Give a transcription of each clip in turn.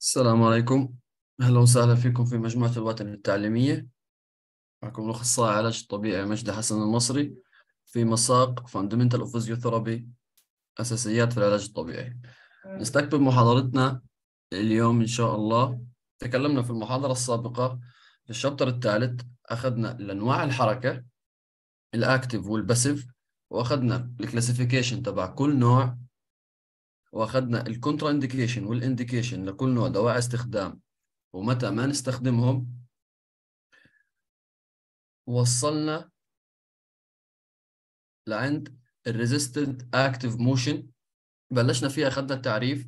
السلام عليكم أهلا وسهلا فيكم في مجموعة الوطن التعليمية معكم الأخصائي علاج الطبيعي مجد حسن المصري في مساق فاندمنتال اوف فيزيوثيرابي أساسيات في العلاج الطبيعي نستقبل محاضرتنا اليوم إن شاء الله تكلمنا في المحاضرة السابقة في الشابتر الثالث أخذنا الأنواع الحركة الأكتف والباسيف وأخذنا الكلاسيفيكيشن تبع كل نوع وأخذنا الكونترا إنديكيشن والإنديكيشن لكل نوع دواعي استخدام ومتى ما نستخدمهم وصلنا لعند الريزيستنت اكتيف موشن بلشنا فيها اخذنا التعريف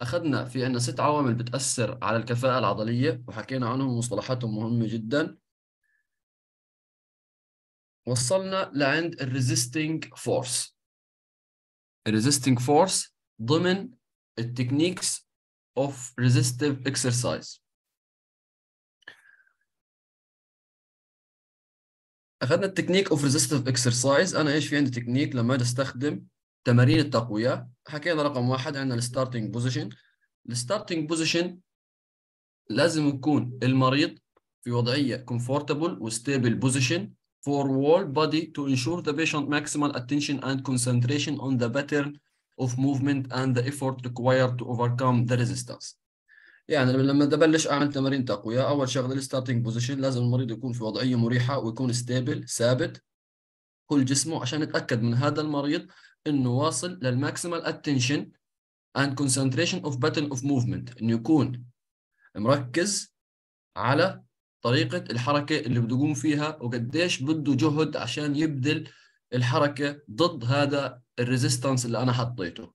اخذنا في ان ست عوامل بتاثر على الكفاءه العضليه وحكينا عنهم ومصطلحاتهم مهمه جدا وصلنا لعند الريزيستنج فورس الريزيستنج فورس ضمن التكنيكس اوف ريزيستيف اكسرسايز اخذنا التكنيك اوف ريزيستيف اكسرسايز انا ايش في عندي تكنيك لما اجي استخدم تمارين التقويه حكينا رقم واحد عندنا الستارتنج بوزيشن الستارتنج بوزيشن لازم يكون المريض في وضعيه كومفورتبل وستيبل بوزيشن for وول body to ensure the patient ماكسيمال attention and concentration on the pattern of movement and the effort required to overcome the resistance. يعني لما تبلش اعمل تمارين تقويه اول شغله الستارتنج بوزيشن لازم المريض يكون في وضعيه مريحه ويكون ستيبل ثابت كل جسمه عشان نتاكد من هذا المريض انه واصل للماكسيمال اتنشن اند كونسنتريشن اوف باترن اوف موفمنت انه يكون مركز على طريقه الحركه اللي بده يقوم فيها وقديش بده جهد عشان يبذل الحركه ضد هذا الريزيستنس اللي انا حطيته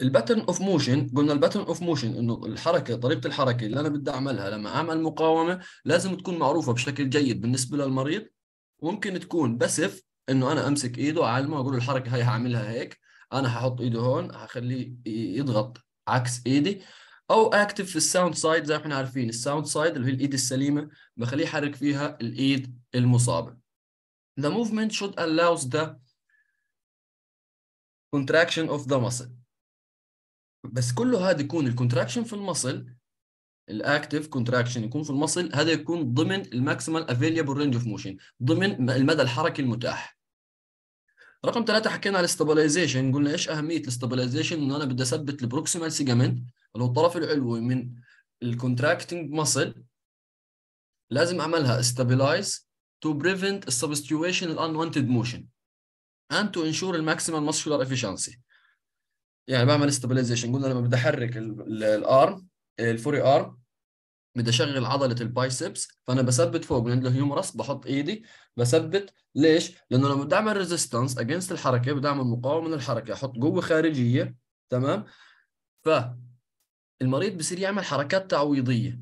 الباترن اوف موشن قلنا الباترن اوف موشن انه الحركه طريقه الحركه اللي انا بدي اعملها لما اعمل مقاومه لازم تكون معروفه بشكل جيد بالنسبه للمريض وممكن تكون بسف انه انا امسك ايده اعلمه اقول له الحركه هاي هعملها هيك انا هحط ايده هون هخليه يضغط عكس ايدي او اكتف في الساوند سايد زي ما احنا عارفين الساوند سايد اللي هي الايد السليمه بخليه يحرك فيها الايد المصابه The movement should allows the contraction of the muscle بس كله هذا يكون الكونتراكشن في المصل الاكتف كونتراكشن يكون في المصل هذا يكون ضمن الماكسيمال افيليبل رينج اوف موشن ضمن المدى الحركي المتاح رقم ثلاثة حكينا على الاستابلايزيشن قلنا ايش اهميه الاستابلايزيشن ان انا بدي اثبت البروكسيمال سيجمنت اللي هو الطرف العلوي من الكونتراكتنج مصل لازم اعملها استابلايز تو بريفنت السبستيويشن الان unwanted موشن and to ensure the maximum muscular efficiency يعني بعمل استابلايزيشن قلنا لما بدي احرك الارم الفوري ارم بدي اشغل عضله البايسبس فانا بثبت فوق من عند الهيومرس بحط ايدي بثبت ليش؟ لانه لما بدي اعمل ريزيستنس اجينست الحركه بدي اعمل مقاومه من الحركه احط قوه خارجيه تمام؟ ف المريض بصير يعمل حركات تعويضيه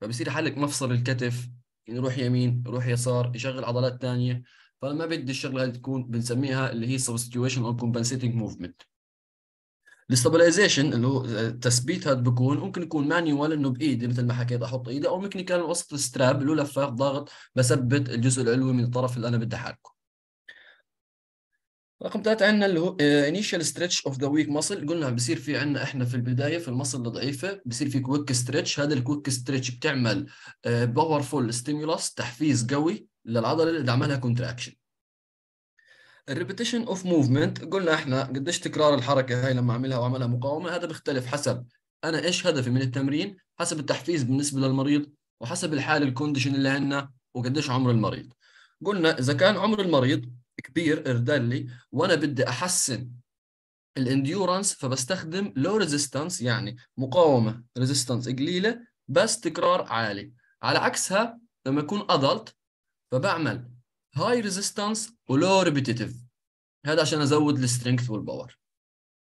فبصير يحرك مفصل الكتف يروح يمين يروح يسار يشغل عضلات ثانيه فانا ما بدي الشغله هذه تكون بنسميها اللي هي substitution او كومبنسيتنج موفمنت الاستابلايزيشن اللي هو آه، تثبيت هذا بكون ممكن يكون مانيوال انه بايدي مثل ما حكيت احط ايدي او ممكن يكون وسط الستراب اللي هو لفاف ضاغط بثبت الجزء العلوي من الطرف اللي انا بدي احركه رقم ثلاثة عندنا اللي هو انيشال ستريتش اوف ذا ويك ماسل قلنا بصير في عندنا احنا في البداية في المصل الضعيفة بصير في كويك ستريتش هذا الكويك ستريتش بتعمل باورفول آه، ستيمولس تحفيز قوي للعضلة اللي دعمها كونتراكشن الريبيتيشن اوف موفمنت قلنا احنا قديش تكرار الحركه هاي لما اعملها واعملها مقاومه هذا بيختلف حسب انا ايش هدفي من التمرين حسب التحفيز بالنسبه للمريض وحسب الحاله الكونديشن اللي عندنا وقديش عمر المريض قلنا اذا كان عمر المريض كبير اردلي وانا بدي احسن الانديورنس فبستخدم لو ريزيستنس يعني مقاومه ريزيستنس قليله بس تكرار عالي على عكسها لما يكون ادلت فبعمل هاي ريزيستانس ولو ريبيتيتيف هذا عشان ازود السترينث والباور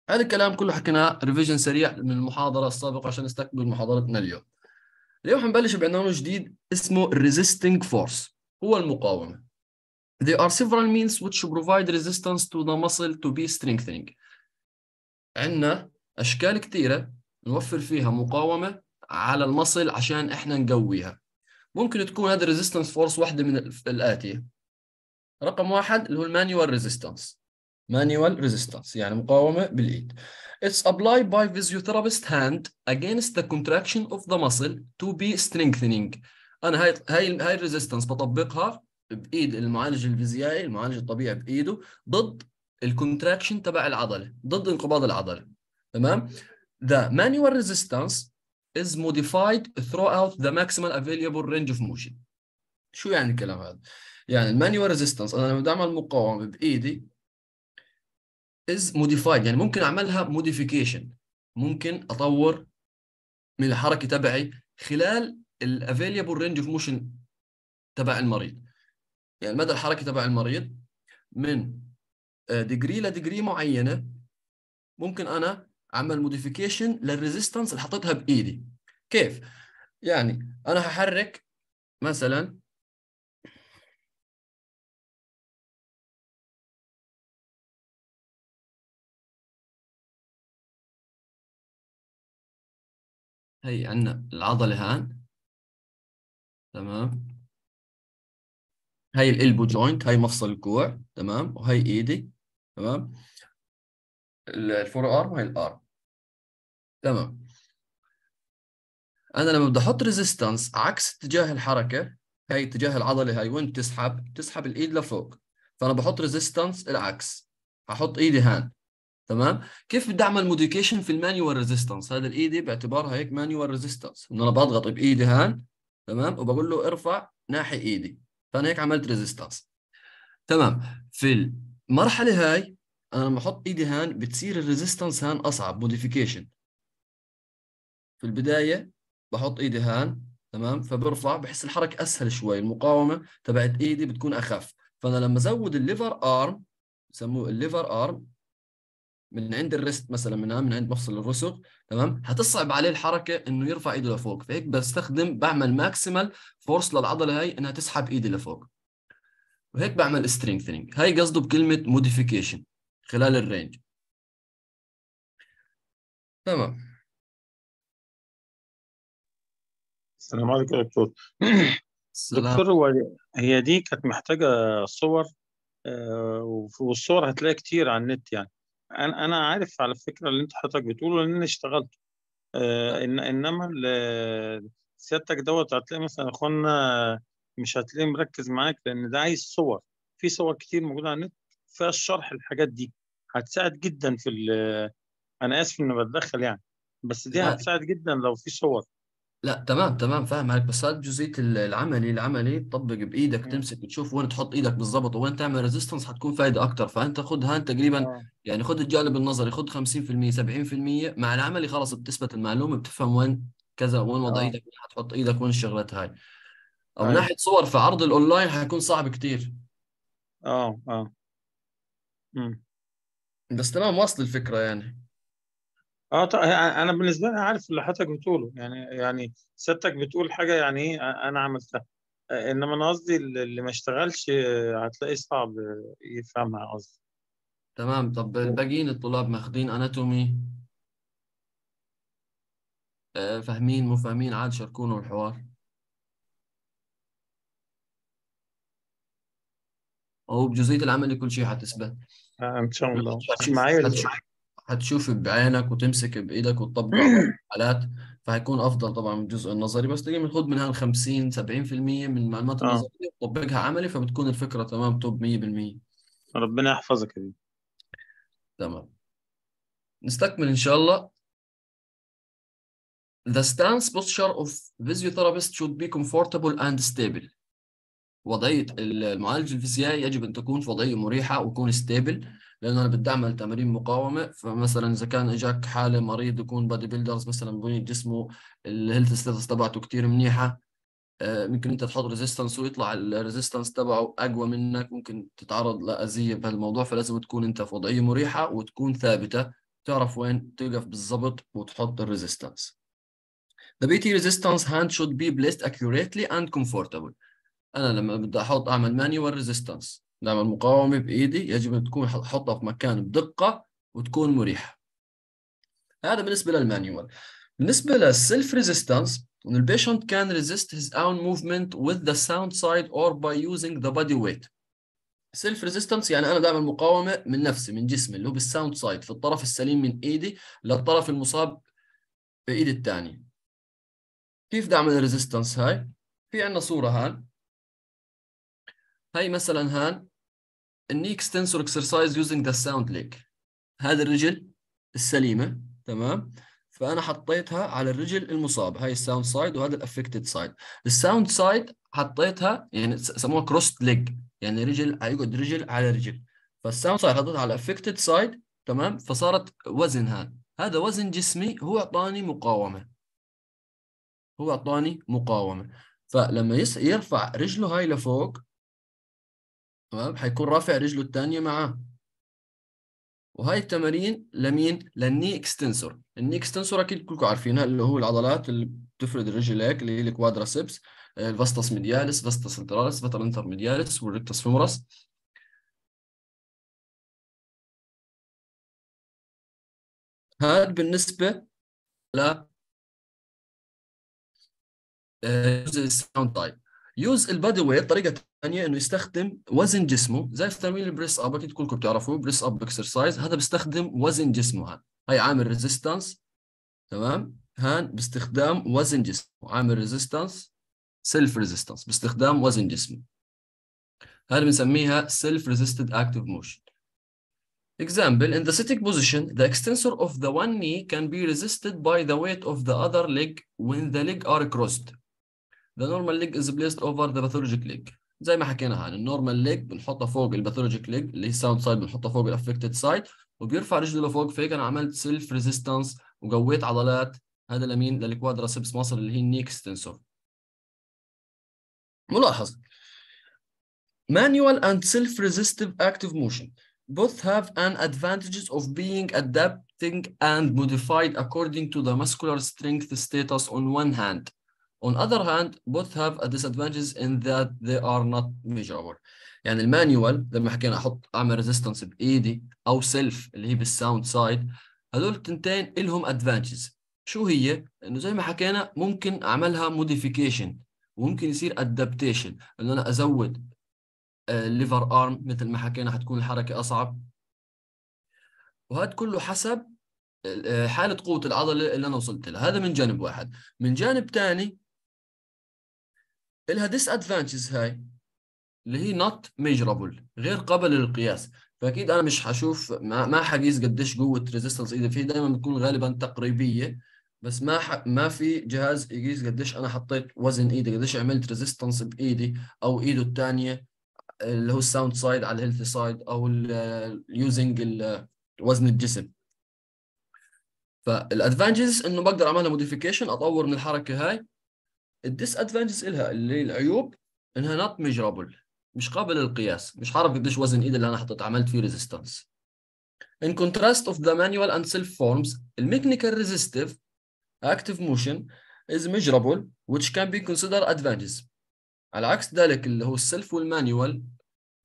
هذا الكلام كله حكيناه ريفيجن سريع من المحاضره السابقه عشان نستقبل محاضرتنا اليوم اليوم حنبلش بعنوان جديد اسمه resisting force هو المقاومه There are several means which provide resistance to the muscle to be strengthening عندنا اشكال كثيره نوفر فيها مقاومه على المصل عشان احنا نقويها ممكن تكون هذا resistance force واحده من الاتيه رقم واحد اللي هو المانيوال ريزيستنس manual resistance يعني مقاومة بالإيد. It's applied by physiotherapist hand against the contraction of the muscle to be strengthening. أنا هاي هاي هاي الريزيستنس بطبقها بإيد المعالج الفيزيائي المعالج الطبيعي بإيده ضد الكونتراكشن تبع العضلة ضد انقباض العضلة تمام؟ The manual resistance is modified throughout the maximal available range of motion. شو يعني الكلام هذا؟ يعني المانيوال ريزيستنس انا لما بدي اعمل مقاومه بايدي از موديفايد يعني ممكن اعملها موديفيكيشن ممكن اطور من الحركه تبعي خلال الافيليبل رينج اوف موشن تبع المريض يعني مدى الحركه تبع المريض من ديجري آه، لديجري معينه ممكن انا اعمل موديفيكيشن للريزيستنس اللي حطيتها بايدي كيف يعني انا هحرك مثلا هي عندنا العضلة هان تمام هاي الالبو جوينت هاي مفصل الكوع تمام وهي ايدي تمام الفور ارم وهي الارم تمام انا لما بدي احط ريزيستنس عكس اتجاه الحركه هي اتجاه العضله هاي وين بتسحب بتسحب الايد لفوق فانا بحط ريزيستنس العكس هحط ايدي هان تمام كيف بدي اعمل موديكيشن في المانيوال ريزيستنس هذا الايدي e باعتبارها هيك مانيوال ريزيستنس انه انا بضغط بايدي e هان تمام وبقول له ارفع ناحي ايدي e فانا هيك عملت ريزيستنس تمام في المرحله هاي انا لما احط ايدي هان بتصير الريزيستنس هان اصعب موديفيكيشن في البدايه بحط ايدي هان تمام فبرفع بحس الحركه اسهل شوي المقاومه تبعت ايدي بتكون اخف فانا لما ازود الليفر ارم بسموه الليفر ارم من عند الريست مثلا من من عند مفصل الرسغ تمام حتصعب عليه الحركه انه يرفع ايده لفوق فهيك بستخدم بعمل ماكسيمال فورس للعضله هاي انها تسحب ايدي لفوق وهيك بعمل سترينثنينج هاي قصده بكلمه موديفيكيشن خلال الرينج تمام السلام عليكم دكتور دكتور هو هي دي كانت محتاجه صور آه، والصور هتلاقي كتير على النت يعني انا انا عارف على فكره اللي انت حضرتك بتقوله لان انا اشتغلته آه إن انما سيادتك دوت هتلاقي مثلا اخوانا مش هتلاقيه مركز معاك لان ده عايز صور في صور كتير موجوده على النت فيها الشرح الحاجات دي هتساعد جدا في انا اسف اني بتدخل يعني بس دي هتساعد جدا لو في صور لا تمام تمام فاهم عليك بس هذا جزئيه العملي العملي تطبق بايدك تمسك وتشوف وين تحط ايدك بالضبط وين تعمل ريزيستنس حتكون فائده اكثر فانت هان تقريبا آه. يعني خذ الجانب النظري خذ 50% 70% مع العملي خلاص بتثبت المعلومه بتفهم وين كذا وين وضع آه. ايدك وين حتحط ايدك وين الشغلات هاي او من أيوه. ناحيه صور في عرض الاونلاين حيكون صعب كثير اه اه بس تمام واصل الفكره يعني اه طيب انا بالنسبه لي عارف اللي حضرتك بتقوله يعني يعني سيادتك بتقول حاجه يعني ايه انا عملتها انما انا قصدي اللي ما اشتغلش هتلاقيه صعب يفهمها قصدي تمام طب الباقيين الطلاب ماخدين اناتومي فاهمين مو فاهمين عاد شاركونا الحوار او بجزئيه العمل كل شيء حتثبت آه، ان شاء الله معايا هتشوف بعينك وتمسك بايدك وتطبق الحالات فهيكون افضل طبعا من الجزء النظري بس تيجي بتاخد منها 50 70% من المعلومات آه. النظريه وتطبقها عملي فبتكون الفكره تمام توب 100% ربنا يحفظك يا تمام نستكمل ان شاء الله The stance posture of physiotherapist should be comfortable and stable وضعيه المعالج الفيزيائي يجب ان تكون في وضعيه مريحه ويكون ستيبل لانه انا بدي اعمل تمارين مقاومه فمثلا اذا كان اجاك حاله مريض يكون بادي بيلدرز مثلا بني جسمه الهيلث ستاتس تبعته كثير منيحه آه، ممكن انت تحط ريزيستنس ويطلع الريزيستنس تبعه اقوى منك ممكن تتعرض لاذيه بهالموضوع فلازم تكون انت في وضعيه مريحه وتكون ثابته تعرف وين توقف بالضبط وتحط الريزيستنس The BT resistance hand should be placed accurately and comfortable انا لما بدي احط اعمل مانيوال ريزيستنس نعمل مقاومه بايدي يجب ان تكون احطها في مكان بدقه وتكون مريحه هذا بالنسبه للمانيوال بالنسبه للسيلف ريزيستنس ان البيشنت كان ريزيست his own movement with the sound side or by using the body weight سيلف ريزيستنس يعني انا دائما مقاومه من نفسي من جسمي اللي هو بالساوند سايد في الطرف السليم من ايدي للطرف المصاب بايدي الثانيه كيف بدي اعمل ريزيستنس هاي في عندنا صوره هان هاي مثلا هان النيك تنسور اكسرسايز يوزنج ذا ساوند ليج هذه الرجل السليمه تمام فانا حطيتها على الرجل المصابه هاي الساوند سايد وهذا الافكتد سايد الساوند سايد حطيتها يعني سموها كروست ليج يعني رجل يقعد رجل على رجل فالساوند سايد حطيتها على الافكتد سايد تمام فصارت وزن هان هذا وزن جسمي هو اعطاني مقاومه هو اعطاني مقاومه فلما يرفع رجله هاي لفوق تمام حيكون رافع رجله الثانيه معاه وهاي التمارين لمين؟ للني اكستنسور، الني اكستنسور اكيد كلكم عارفينها اللي هو العضلات اللي بتفرد الرجل هيك اللي هي الكوادراسبس الفاستس ميديالس، فاستس انترالس، فتر انتر ميديالس والريكتس فيمورس. هاد بالنسبة ل آه، جزء الساوند تايب يوز البادي ويت طريقه ثانيه انه يستخدم وزن جسمه زي في تمرين البريس اب اكيد كلكم بتعرفوه بريس اب اكسرسايز هذا بيستخدم وزن جسمه هذا هي عامل ريزيستنس تمام هان باستخدام وزن جسمه عامل ريزيستنس سيلف ريزيستنس باستخدام وزن جسمه هذا بنسميها self resisted active motion example in the sitting position the extensor of the one knee can be resisted by the weight of the other leg when the leg are crossed The normal leg is placed over the pathologic leg زي ما حكينا عن النورمال ليج بنحطها فوق الباثولوجيك ليج اللي هي الساوند سايد بنحطها فوق الافكتد سايد وبيرفع رجله لفوق فهيك انا عملت سيلف ريزيستنس وقويت عضلات هذا لمين للكوادراسبس ماسل اللي هي النيك ستنسور ملاحظ manual اند سيلف ريزيستيف اكتيف موشن بوث هاف ان ادفانتجز اوف being ادابتنج اند موديفايد اكوردنج تو ذا ماسكولار سترينث ستيتس اون وان هاند On other hand, both have a disadvantages in that they are not measurable. يعني المانيوال لما حكينا احط اعمل ريزيستنس بايدي او سيلف اللي هي بالساوند سايد هذول التنتين لهم ادفانتجز شو هي؟ انه زي ما حكينا ممكن اعملها موديفيكيشن وممكن يصير ادابتيشن انه انا ازود الليفر آه، ارم مثل ما حكينا حتكون الحركه اصعب وهذا كله حسب آه، حاله قوه العضله اللي انا وصلت لها هذا من جانب واحد من جانب ثاني إلها ديس ادفانتجز هاي اللي هي نوت ميجرابل غير قابله للقياس فاكيد انا مش حشوف ما, ما حقيس قديش قوه ريزيستنس ايدي في دائما بتكون غالبا تقريبيه بس ما ح... ما في جهاز يقيس قديش انا حطيت وزن ايدي قديش عملت ريزيستنس بايدي او ايده الثانيه اللي هو الساوند سايد على الهيلث سايد او اليوزنج وزن الجسم فالادفانتجز انه بقدر اعملها موديفيكيشن اطور من الحركه هاي الديس ادفانتجز الها اللي العيوب انها نوت ميجرابل مش قابل للقياس مش عارف قديش وزن ايد اللي انا حطيت عملت فيه ريزيستنس in contrast of the manual and self forms الميكانيكال ريزيستيف resistive active motion is measurable which can be considered advantages على عكس ذلك اللي هو السيلف والمانيوال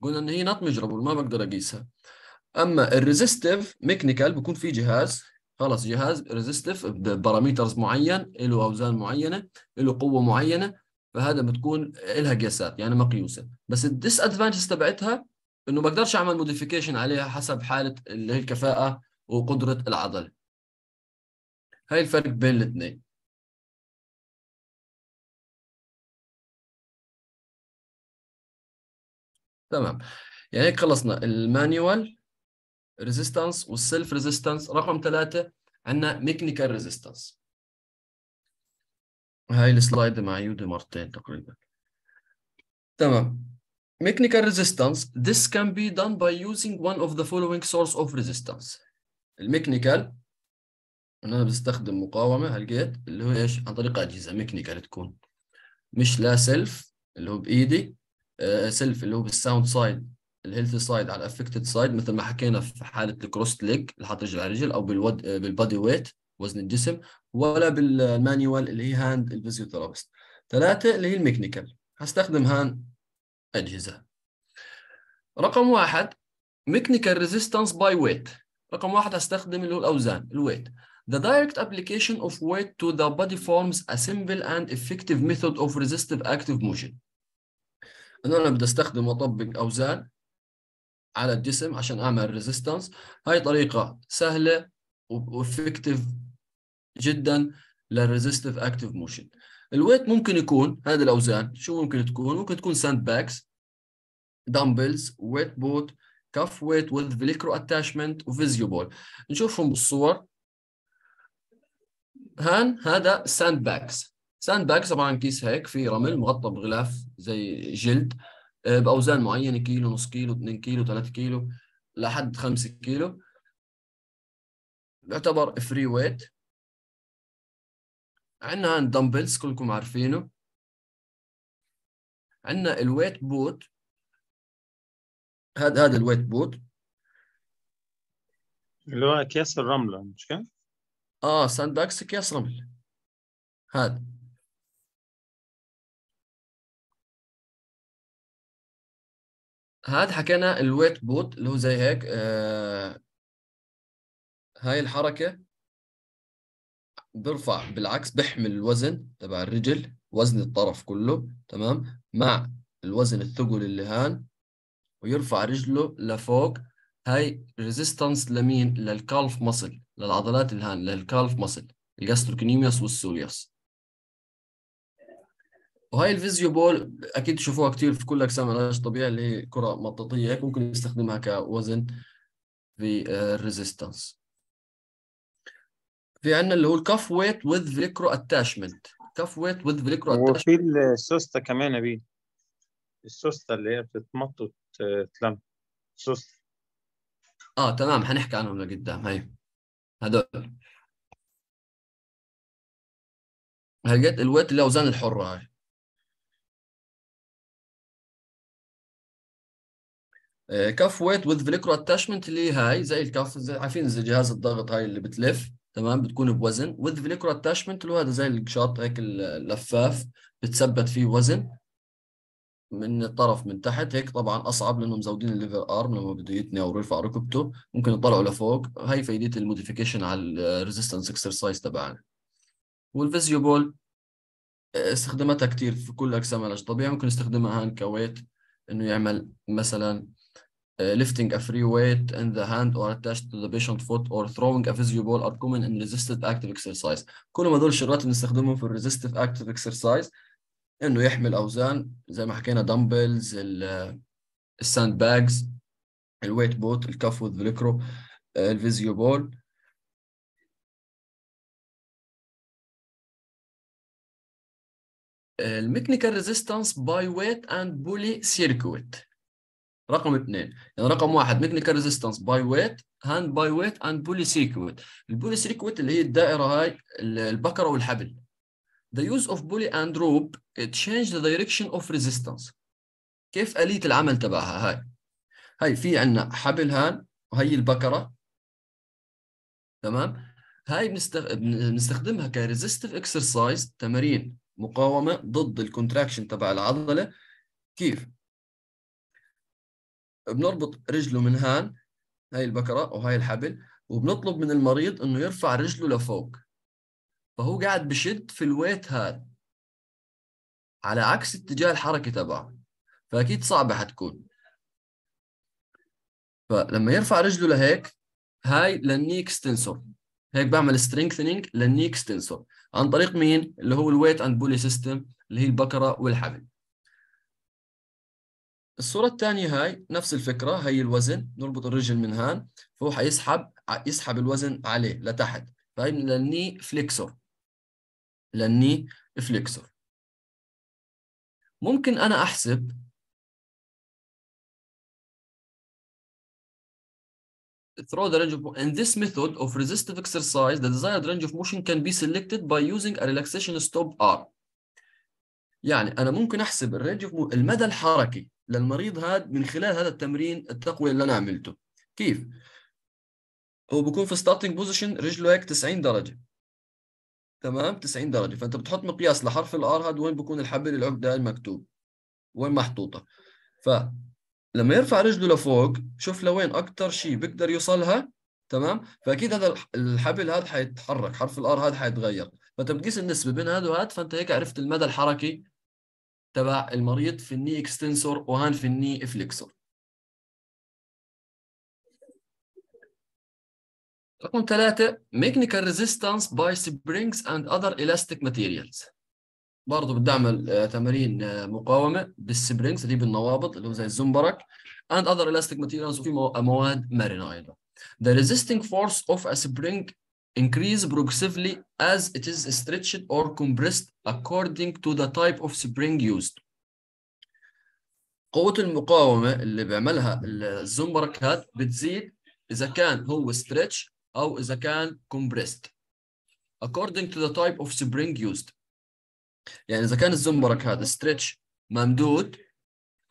قلنا ان هي not measurable ما بقدر اقيسها اما الريزيستيف ميكانيكال بيكون في جهاز خلص جهاز ريزيستيف بباراميترز معين له اوزان معينه له قوه معينه فهذا بتكون لها قياسات يعني مقيوسه بس الديس ادفانتج تبعتها انه ما بقدرش اعمل موديفيكيشن عليها حسب حاله اللي هي الكفاءه وقدره العضله هاي الفرق بين الاثنين تمام يعني هيك خلصنا المانيوال ريزيستنس والسيلف ريزيستنس رقم ثلاثة عندنا ميكانيكال ريزيستنس هاي السلايد معيودة مرتين تقريبا تمام ميكانيكال ريزيستانس this can be done by using one of the following source of resistance الميكانيكال ان انا بستخدم مقاومه هالجيت اللي هو ايش عن طريق اجهزه ميكانيكال تكون مش لا سيلف اللي هو بايدي سيلف آه، اللي هو بالساوند سايد الهيلثي سايد على الافكتد سايد مثل ما حكينا في حاله الكروست ليج اللي حاط رجل على رجل او بالود بالبادي ويت وزن الجسم ولا بالمانيوال اللي هي هاند الفيزيوثيرابيست ثلاثه اللي هي الميكانيكال هستخدم هان اجهزه رقم واحد ميكانيكال ريزيستنس باي ويت رقم واحد هستخدم اللي هو الاوزان الويت The direct application of weight to the body forms a simple and effective method of resistive active motion. انا بدي استخدم واطبق اوزان على الجسم عشان اعمل ريزيستنس هاي طريقه سهله وافكتيف جدا للريزيستيف اكتيف موشن الويت ممكن يكون هذه الاوزان شو ممكن تكون ممكن تكون ساند باكس دمبلز ويت بوت كف ويت وذ فيليكرو اتاتشمنت وفيزيو بول نشوفهم بالصور هان هذا ساند باكس ساند باكس طبعا كيس هيك في رمل مغطى بغلاف زي جلد آه، باوزان معينه كيلو نص كيلو 2 كيلو 3 كيلو لحد 5 كيلو يعتبر فري ويت عندنا هان دمبلز كلكم عارفينه عندنا الويت بوت هذا هذا الويت بوت اللي هو اكياس الرمله مش كده؟ اه سانداكس اكياس رمل هذا هاد حكينا الويت بوت اللي هو زي هيك آه هاي الحركة برفع بالعكس بحمل الوزن تبع الرجل وزن الطرف كله تمام مع الوزن الثقل اللي هان ويرفع رجله لفوق هاي ريزيستنس لمين للكالف مصل للعضلات الهان للكالف مصل الجاستروكنيميوس والسوليوس وهاي الفيزيو بول اكيد تشوفوها كثير في كل اجسام العلاج الطبيعي اللي هي كره مطاطيه هيك ممكن نستخدمها كوزن في الريزيستنس آه، في عندنا اللي هو الكف ويت وذ فيكرو اتاشمنت كف ويت وذ فيكرو اتاشمنت وفي السوسته كمان يا بيه السوسته اللي هي بتتمط وتتلم سوسته اه تمام حنحكي عنهم لقدام هي هدول هلقيت الويت اللي اوزان الحره هاي آه، كف ويت وذ فليكرو اتاشمنت اللي هاي زي الكف عارفين زي جهاز الضغط هاي اللي بتلف تمام بتكون بوزن وذ فليكرو اتاشمنت اللي هو هذا زي الشاط هيك اللفاف بتثبت فيه وزن من الطرف من تحت هيك طبعا اصعب لانه مزودين الليفر ارم لما بده يتني او يرفع ركبته ممكن يطلعوا لفوق هاي فايده الموديفيكيشن على الريزيستنس اكسرسايز تبعنا والفيزيو بول آه، استخدمتها كثير في كل اجسام العلاج الطبيعي ممكن يستخدمها هان كويت انه يعمل مثلا Uh, lifting a free weight in the hand or attached to the patient foot or throwing a physio ball are common in resistive active exercise. كل ما دول الشغلات اللي بنستخدمهم في resistive active exercise انه يحمل اوزان زي ما حكينا دمبلز الساند باجز الويت بوت الكف والفليكرو الفيزيو بول الميكانيكال ريزيستانس باي ويت اند بولي سيركويت رقم اثنين يعني رقم واحد ميكانيكال ريزيستنس باي ويت هاند باي ويت اند بولي سيكويت البولي سيكويت اللي هي الدائره هاي البكره والحبل the use of بولي and rope تشينج change the direction of resistance كيف آلية العمل تبعها هاي هاي في عندنا حبل هان وهي البكرة تمام هاي بنستخدمها كريزستيف اكسرسايز تمارين مقاومة ضد الكونتراكشن تبع العضلة كيف بنربط رجله من هان هاي البكره وهاي الحبل وبنطلب من المريض انه يرفع رجله لفوق فهو قاعد بشد في الويت هذا على عكس اتجاه الحركه تبعه فاكيد صعبه حتكون فلما يرفع رجله لهيك هاي للني اكستنسور هيك بعمل سترينثنينج للني اكستنسور عن طريق مين اللي هو الويت اند بولي سيستم اللي هي البكره والحبل الصورة الثانية هاي نفس الفكرة هي الوزن نربط الرجل من هان فهو حيسحب يسحب الوزن عليه لتحت فهي للني فليكسور للني فليكسور ممكن أنا أحسب Throw the range of in this method of resistive exercise the desired range of motion can be selected by using a relaxation stop R يعني أنا ممكن أحسب الرينج المدى الحركي للمريض هذا من خلال هذا التمرين التقوي اللي انا عملته كيف هو بكون في ستارتنج بوزيشن رجله هيك 90 درجه تمام 90 درجه فانت بتحط مقياس لحرف الار هذا وين بكون الحبل العقده المكتوب وين محطوطه ف لما يرفع رجله لفوق شوف لوين اكثر شيء بيقدر يوصلها تمام فاكيد هذا الحبل هذا حيتحرك حرف الار هذا حيتغير فانت بتقيس النسبه بين هذا وهذا فانت هيك عرفت المدى الحركي تبع المريض في الني اكستنسور وهان في الني افليكسور رقم ثلاثة ميكانيكال ريزيستانس باي سبرينجز اند اذر الاستيك ماتيريالز برضه بدي اعمل تمارين آه، مقاومة بالسبرينجز اللي بالنوابط اللي هو زي الزنبرك اند اذر الاستيك ماتيريالز وفي مواد مرنة ايضا The resisting force of a spring increase progressively as it is stretched or compressed according to the type of spring used. قوة المقاومة اللي بيعملها الزومبرك هاد بتزيد إذا كان هو stretch أو إذا كان compressed according to the type of spring used. يعني إذا كان الزومبرك هذا stretch ممدود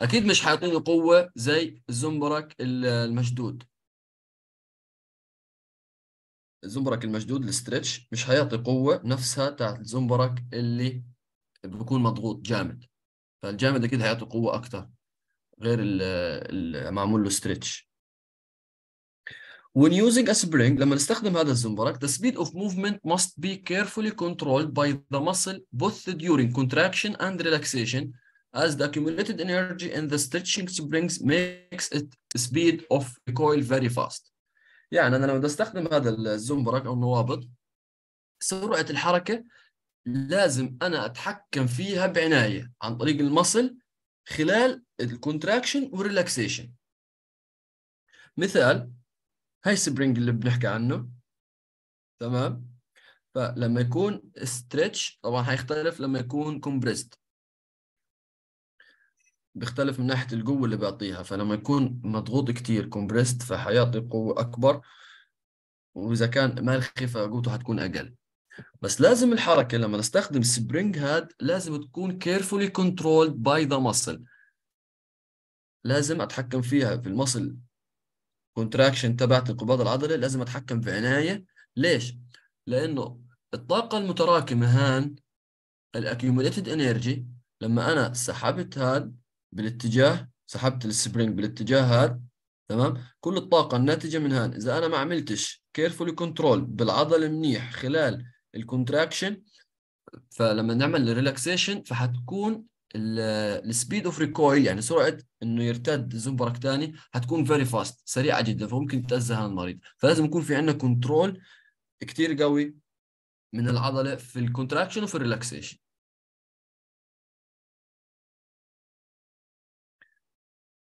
أكيد مش حيعطيني قوة زي الزومبرك المشدود زنبرك المشدود الاسترتش مش حيعطي قوه نفسها تاعت الزنبرك اللي بيكون مضغوط جامد فالجامد اكيد حيعطي قوه اكثر غير اللي معمول له ستريتش When using a spring لما نستخدم هذا الزنبرك the speed of movement must be carefully controlled by the muscle both during contraction and relaxation as the accumulated energy in the stretching springs makes its speed of recoil very fast يعني انا لما استخدم هذا الزنبرك او النوابض سرعه الحركه لازم انا اتحكم فيها بعنايه عن طريق المصل خلال الكونتراكشن والريلاكسيشن مثال هاي السبرينج اللي بنحكي عنه تمام فلما يكون ستريتش طبعا حيختلف لما يكون كومبريست بيختلف من ناحيه القوه اللي بيعطيها فلما يكون مضغوط كتير كومبريست فحيعطي قوه اكبر واذا كان ما الخفة قوته حتكون اقل بس لازم الحركه لما نستخدم سبرينج هاد لازم تكون كيرفولي كنترولد باي ذا muscle لازم اتحكم فيها في المصل كونتراكشن تبعت القباض العضلي لازم اتحكم بعنايه ليش؟ لانه الطاقه المتراكمه هان الاكيوميتد انرجي لما انا سحبت هاد بالاتجاه سحبت السبرينج بالاتجاه هذا تمام كل الطاقة الناتجة من هان إذا أنا ما عملتش كيرفولي كنترول بالعضلة منيح خلال الكونتراكشن فلما نعمل الريلاكسيشن فحتكون السبيد اوف ريكويل يعني سرعه انه يرتد زنبرك ثاني حتكون فيري فاست سريعه جدا فممكن تاذى هذا المريض فلازم يكون في عندنا كنترول كثير قوي من العضله في الكونتراكشن وفي الريلاكسيشن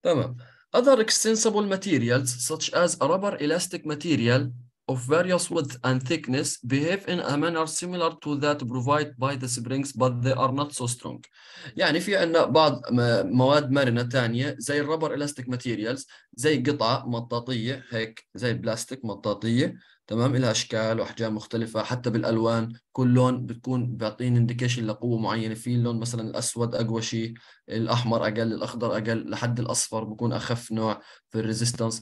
تمام Other extensible materials such as rubber elastic material of various width and thickness behave in a manner similar to that provided by the springs but they are not so strong. يعني في عندنا بعض مواد مرنة ثانية زي الربر الاستيك ماتيريالز زي قطع مطاطية هيك زي البلاستيك مطاطية تمام لها اشكال واحجام مختلفه حتى بالالوان كل لون بتكون بيعطيني انديكيشن لقوه معينه في اللون مثلا الاسود اقوى شيء الاحمر اقل الاخضر اقل لحد الاصفر بكون اخف نوع في الريزيستنس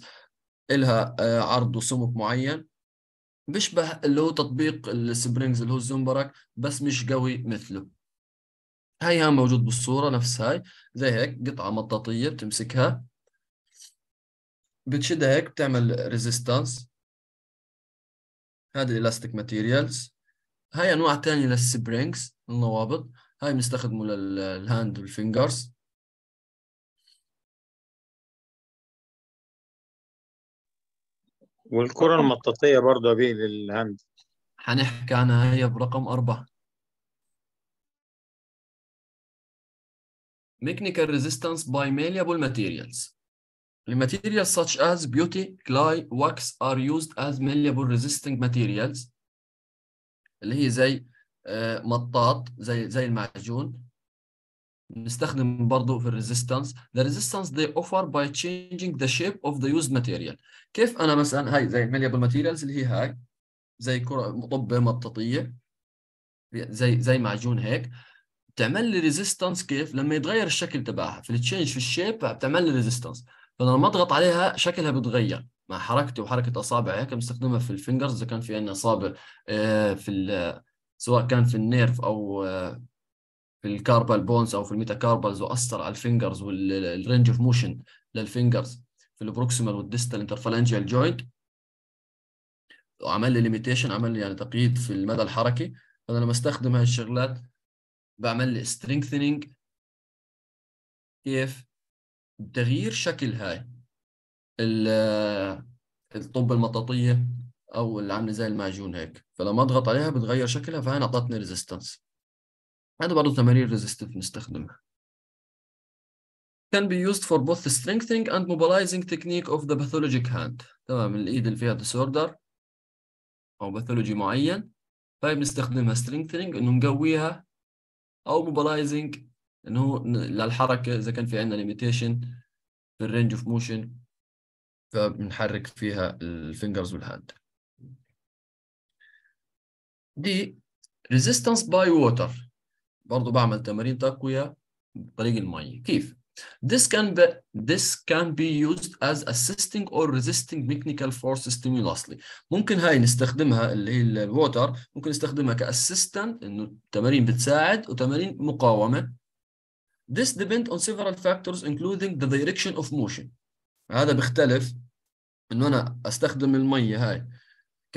الها آه، عرض وسمك معين بيشبه اللي هو تطبيق السبرينجز اللي هو الزنبرك بس مش قوي مثله هاي هم موجود بالصورة نفس هاي زي هيك قطعة مطاطية بتمسكها بتشدها هيك بتعمل ريزيستانس هذا الالاستيك ماتيريالز هاي انواع تانية للسبرينجز النوابط هاي بنستخدمه للهاند والفينجرز والكره المطاطيه برضه بي للهند هنحكي عنها هي برقم أربعة ميكنيكال ريزيستانس باي ماليبل ماتيريالز الماتيريالز such as beauty, clay, wax are used as malleable resisting materials اللي هي زي آه، مطاط زي زي المعجون نستخدم برضه في الريزيستنس ذا resistance they اوفر باي تشينجينج ذا شيب اوف ذا يوزد ماتيريال كيف انا مثلا هاي زي malleable ماتيريالز اللي هي هاي زي كره مطبه مطاطيه زي زي معجون هيك بتعمل لي ريزيستنس كيف لما يتغير الشكل تبعها في التشينج في الشيب بتعمل لي ريزيستنس فانا لما اضغط عليها شكلها بتغير مع حركتي وحركه اصابعي هيك بنستخدمها في الفينجرز اذا كان في عندنا اصابع آه، في سواء كان في النيرف او آه، في الكاربال بونز او في الميتا كاربالز واثر على الفينجرز والرينج اوف موشن للفينجرز في البروكسيمال والديستال انترفالانجيال جوينت وعمل لي ليميتيشن عمل لي يعني تقييد في المدى الحركي فانا لما استخدم هاي الشغلات بعمل لي سترينثنينج كيف بتغيير شكل هاي آه، الطب المطاطيه او اللي عامله زي المعجون هيك فلما اضغط عليها بتغير شكلها فهنا اعطتني ريزيستنس هذا برضه تمارين ريزيستيف بنستخدمها can be used for both strengthening and mobilizing technique of the pathologic hand تمام الايد اللي فيها disorder او باثولوجي معين فهي طيب، بنستخدمها strengthening انه نقويها او mobilizing انه للحركه اذا كان في عندنا limitation في الرينج اوف موشن فبنحرك فيها الفينجرز والهاند دي resistance by water برضو بعمل تمارين تقوية بطريق المية كيف؟ This can be this can be used as assisting or resisting mechanical force stimulusly. ممكن هاي نستخدمها اللي هي الووتر ممكن نستخدمها كassistant انه تمارين بتساعد وتمارين مقاومة. This depends on several factors including the direction of motion. هذا بيختلف انه انا استخدم المية هاي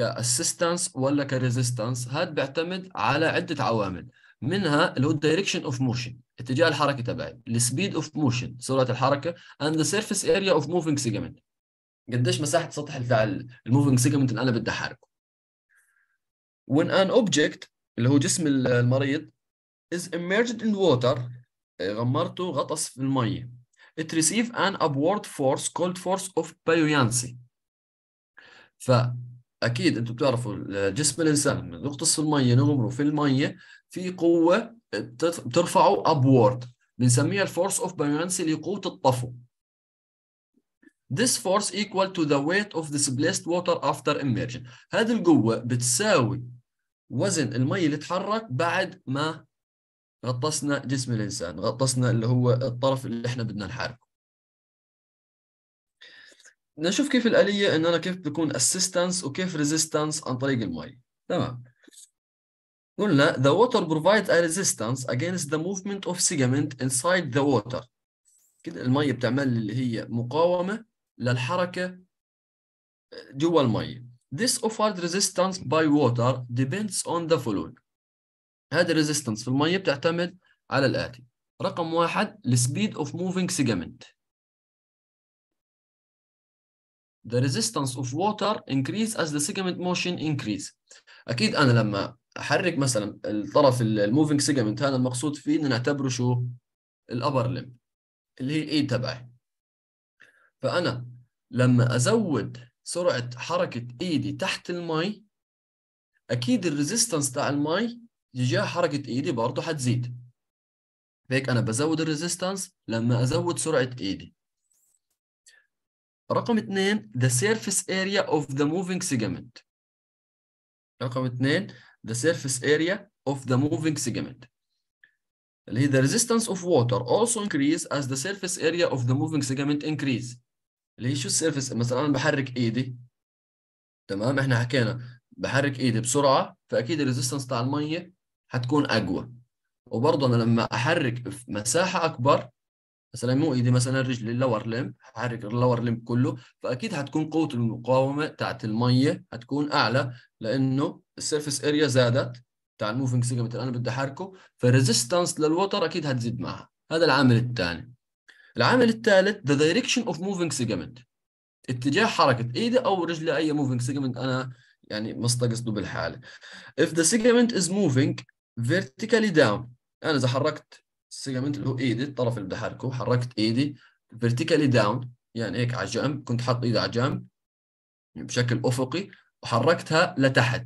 كassistance ولا كresistance. هذا بيعتمد على عدة عوامل. منها اللي هو الدايركشن اوف موشن اتجاه الحركه تبعي السبيد اوف موشن سرعه الحركه اند ذا سيرفيس اريا اوف موفينج سيجمنت قديش مساحه سطح بتاع الموفينج سيجمنت اللي انا بدي احركه when an object اللي هو جسم المريض is immersed in water إيه، غمرته غطس في الميه it receive an upward force called force of buoyancy فاكيد انتم بتعرفوا جسم الانسان لما يغطس في الميه نغمره في الميه في قوه بترفعه upward بنسميها الفورس اوف بايونسي اللي قوه الطفو This force equal to the weight of displaced water after immersion. هذه القوة بتساوي وزن المي اللي تحرك بعد ما غطسنا جسم الإنسان، غطسنا اللي هو الطرف اللي احنا بدنا نحاربه. نشوف كيف الآلية إن أنا كيف بتكون assistance وكيف resistance عن طريق المي. تمام. قلنا the water provides a resistance against the movement of sediment inside the water كده المية بتعمل اللي هي مقاومة للحركة جوا المية this offered resistance by water depends on the following هذا resistance في المية بتعتمد على الآتي رقم واحد the speed of moving sediment the resistance of water increases as the sediment motion increases. أكيد أنا لما احرك مثلا الطرف الموفينج سيجمنت هذا المقصود فيه ان نعتبره شو الابر لم اللي هي الايد تبعي فانا لما ازود سرعه حركه ايدي تحت المي اكيد الريزيستنس تاع المي تجاه حركه ايدي برضه حتزيد هيك انا بزود الريزيستنس لما ازود سرعه ايدي رقم اثنين the surface area of the moving segment رقم اثنين the surface area of the moving segment اللي هي the resistance of water also increase as the surface area of the moving segment increase اللي هي شو السيرفس؟ مثلا انا بحرك ايدي تمام احنا حكينا بحرك ايدي بسرعه فاكيد الريزستنس تاع الميه حتكون اقوى وبرضه انا لما احرك في مساحه اكبر مثلا مو ايدي مثلا رجلي اللور لمب ححرك اللور لمب كله فاكيد حتكون قوه المقاومه تاعت الميه حتكون اعلى لانه السيرفس اريا زادت تاع الموفينج سيجمنت اللي انا بدي احركه فالريزيستنس للوتر اكيد هتزيد معها هذا العامل الثاني العامل الثالث ذا دايركشن اوف موفينج سيجمنت اتجاه حركه ايدي او رجلي اي موفينج سيجمنت انا يعني مستقصده بالحاله if the segment is moving vertically down انا اذا حركت السيجمنت اللي هو ايدي الطرف اللي بدي احركه حركت ايدي فيرتيكالي داون يعني هيك على جنب كنت حاط ايدي على جنب يعني بشكل افقي وحركتها لتحت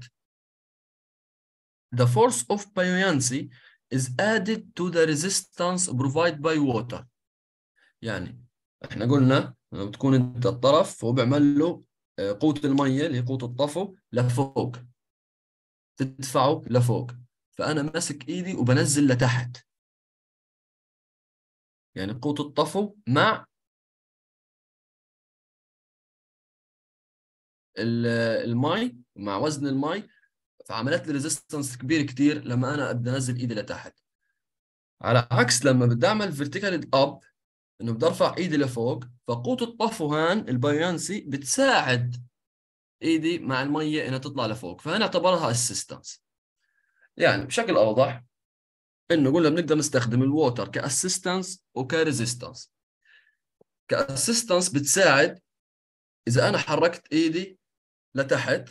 The force of buoyancy is added to the resistance provided by water يعني احنا قلنا لما تكون انت الطرف هو بيعمل له آه، قوة المية اللي هي قوة الطفو لفوق تدفعه لفوق فأنا ماسك إيدي وبنزل لتحت يعني قوة الطفو مع الماي مع وزن الماي فعملت لي ريزيستنس كبير كثير لما انا بدي انزل ايدي لتحت على عكس لما بدي اعمل فيرتيكال اب انه بدي ارفع ايدي لفوق فقوه الطفو هان البايونسي بتساعد ايدي مع الميه انها تطلع لفوق فانا اعتبرها اسيستنس يعني بشكل اوضح انه قلنا بنقدر نستخدم الووتر كاسيستنس وكريزيستنس كاسيستنس بتساعد اذا انا حركت ايدي لتحت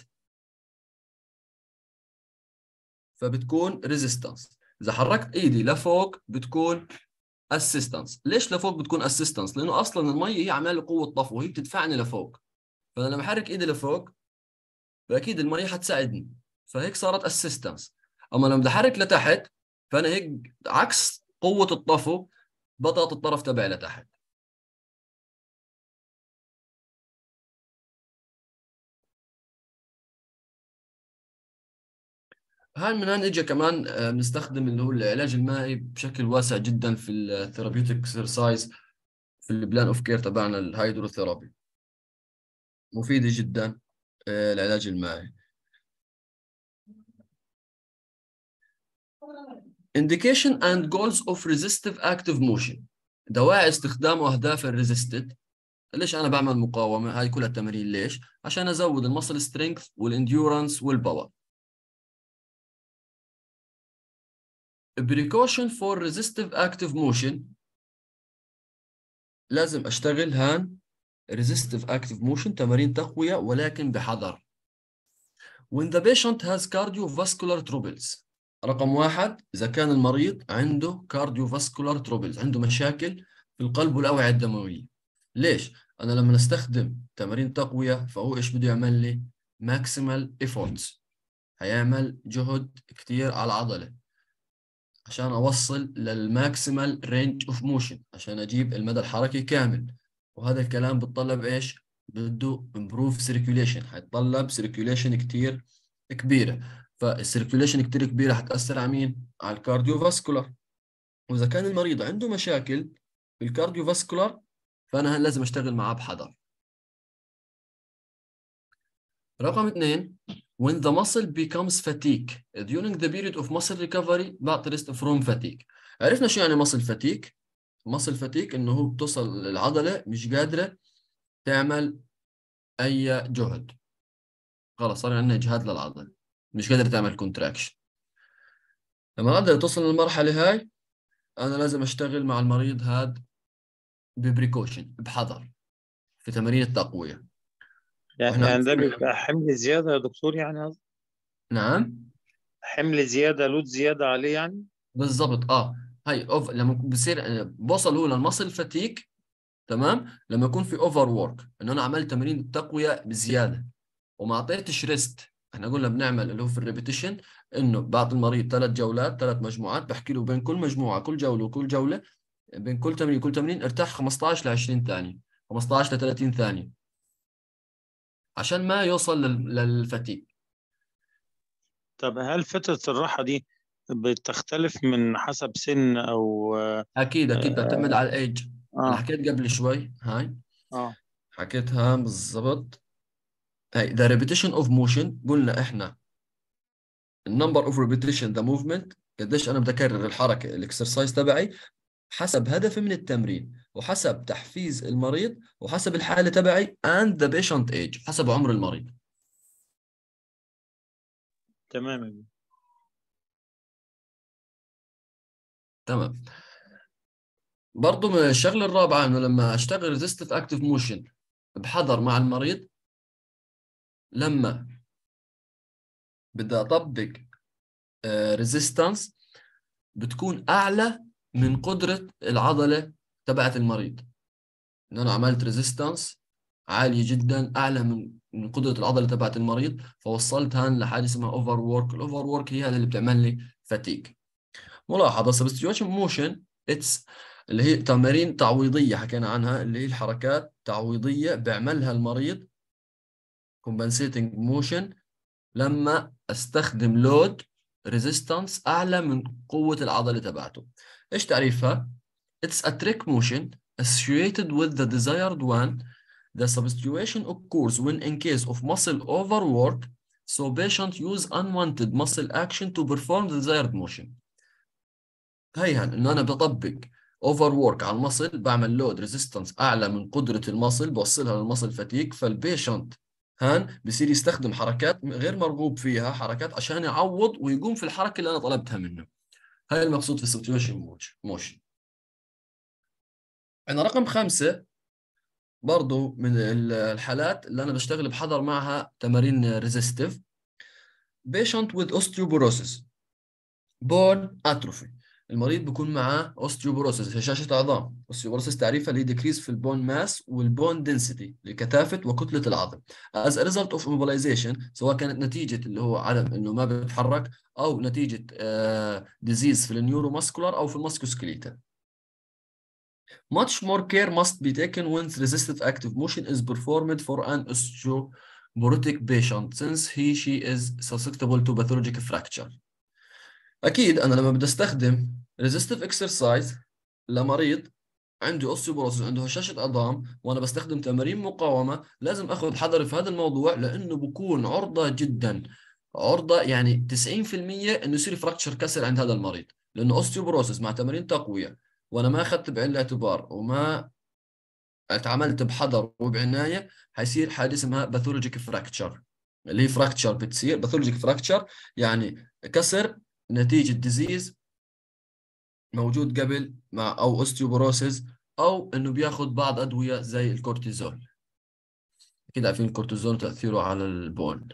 فبتكون ريزيستنس اذا حركت ايدي لفوق بتكون اسيستنس ليش لفوق بتكون اسيستنس لانه اصلا المي هي عمال قوه طفو وهي بتدفعني لفوق فانا لما احرك ايدي لفوق فاكيد المي حتساعدني فهيك صارت اسيستنس اما لما بدي احرك لتحت فانا هيك عكس قوه الطفو بطلت الطرف تبعي لتحت هاي من هون اجى كمان آه، بنستخدم اللي هو العلاج المائي بشكل واسع جدا في الثيرابيوتيك اكسرسايز في البلان اوف كير تبعنا الهيدروثيرابي مفيده جدا آه، العلاج المائي indication and goals of resistive active motion دواعي استخدام واهداف الريزيستد ليش انا بعمل مقاومه هاي كلها التمارين ليش عشان ازود المصل سترينث والانديورنس والباور precaution for resistive active motion لازم اشتغل هان resistive active motion تمارين تقويه ولكن بحذر when the patient has cardiovascular troubles رقم واحد اذا كان المريض عنده كارديوفاسكولار تروبلز عنده مشاكل في القلب والاوعيه الدمويه ليش انا لما نستخدم تمارين تقويه فهو ايش بده يعمل لي ماكسيمال ايفورتس هيعمل جهد كتير على العضله عشان اوصل للماكسيمال رينج اوف موشن عشان اجيب المدى الحركي كامل وهذا الكلام بتطلب ايش بده امبروف سيركيوليشن حيتطلب سيركيوليشن كتير كبيره فالسيركيوليشن كتير كبيره حتأثر على مين؟ على الكارديوفاسكولار واذا كان المريض عنده مشاكل في الكارديوفاسكولار فانا لازم اشتغل معاه بحذر رقم اثنين when the muscle becomes fatigue during the period of muscle recovery بعد rest from fatigue عرفنا شو يعني muscle fatigue muscle fatigue انه هو بتوصل العضله مش قادره تعمل اي جهد خلص صار عندنا اجهاد للعضله مش قادر تعمل كونتراكشن لما اقدر توصل للمرحله هاي انا لازم اشتغل مع المريض هاد ببريكوشن بحذر في تمارين التقويه يعني عندك بيبقى حمل زياده يا دكتور يعني نعم حمل زياده لود زياده عليه يعني بالظبط اه هاي أوف... لما بصير بوصل هو للمصل فتيك تمام لما يكون في اوفر وورك انه انا عملت تمارين التقويه بزياده وما اعطيتش ريست احنا قلنا بنعمل اللي هو في الريبيتيشن انه بعض المريض ثلاث جولات ثلاث مجموعات بحكي له بين كل مجموعه كل جوله وكل جوله بين كل تمرين وكل تمرين ارتاح 15 ل 20 ثانيه 15 ل 30 ثانيه عشان ما يوصل للفتيك طب هل فتره الراحه دي بتختلف من حسب سن او اكيد اكيد آه، بتعتمد على الايدج آه. انا حكيت قبل شوي هاي اه حكيتها بالضبط هاي the repetition of motion قلنا احنا النمبر اوف repetition the movement قديش انا بدي اكرر الحركه الاكسرسايز تبعي حسب هدفي من التمرين وحسب تحفيز المريض وحسب الحاله تبعي and the patient age حسب عمر المريض تمام تمام برضه من الشغله الرابعه انه لما اشتغل ريزستف اكتف موشن بحضر مع المريض لما بدي اطبق ريزيستنس بتكون اعلى من قدره العضله تبعت المريض ان انا عملت ريزيستنس عاليه جدا اعلى من من قدره العضله تبعت المريض فوصلت هان لحاجه اسمها اوفر وورك الاوفر وورك هي هذا اللي بتعمل لي فتيك ملاحظه سبستيوشن موشن اتس اللي هي تمارين تعويضيه حكينا عنها اللي هي الحركات تعويضيه بيعملها المريض compensating motion لما استخدم load resistance اعلى من قوه العضله تبعته ايش تعريفها it's a trick motion associated with the desired one the substitution occurs when in case of muscle overwork so patient use unwanted muscle action to perform the desired motion هيها انه انا بطبق overwork على المصل بعمل load resistance اعلى من قدره المصل بوصلها للمصل فتيك فالبيشنت هان بصير يستخدم حركات غير مرغوب فيها حركات عشان يعوض ويقوم في الحركه اللي انا طلبتها منه هاي المقصود في السيتويشن موشن عندنا رقم خمسة برضو من الحالات اللي انا بشتغل بحضر معها تمارين ريزيستيف patient with osteoporosis born atrophy المريض بيكون معاه اوستيوبروسيس هشاشه عظام اوستيوبروسيس تعريفها ليه ديكريز في البون ماس والبون دنسيتي لكثافه وكتله العظم از ريزلت اوف موبلايزيشن سواء كانت نتيجه اللي هو عدم انه ما بيتحرك او نتيجه ديزيز آه، في النيوروماسكولار او في الماسكوسكليتال Much more care must be taken when resistive active motion is performed for an osteoporotic patient since he she is susceptible to pathologic fracture. اكيد انا لما بدي استخدم ريزيستيف اكسرسايز لمريض عنده اوستيوبروسس عنده هشاشه عظام وانا بستخدم تمارين مقاومه لازم اخذ حذر في هذا الموضوع لانه بكون عرضه جدا عرضه يعني 90% انه يصير فراكتشر كسر عند هذا المريض لانه اوستيوبروسس مع تمارين تقويه وانا ما اخذت بعين الاعتبار وما اتعاملت بحذر وبعنايه حيصير حاجه اسمها باثولوجيك فراكتشر اللي هي فراكتشر بتصير باثولوجيك فراكتشر يعني كسر نتيجه ديزيز موجود قبل مع او اوستيوبروسيس او انه بياخد بعض ادويه زي الكورتيزون كده عارفين الكورتيزون تاثيره على البون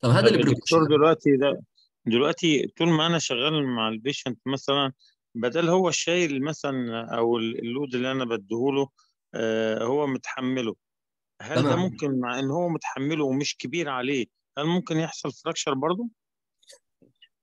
طب هذا اللي طيب دكتور دلوقتي ده دلوقتي طول ما انا شغال مع البيشنت مثلا بدل هو الشايل مثلا او اللود اللي انا بديهوله آه، هو متحمله هل ده ممكن مع ان هو متحمله ومش كبير عليه هل ممكن يحصل فراكشر برضه؟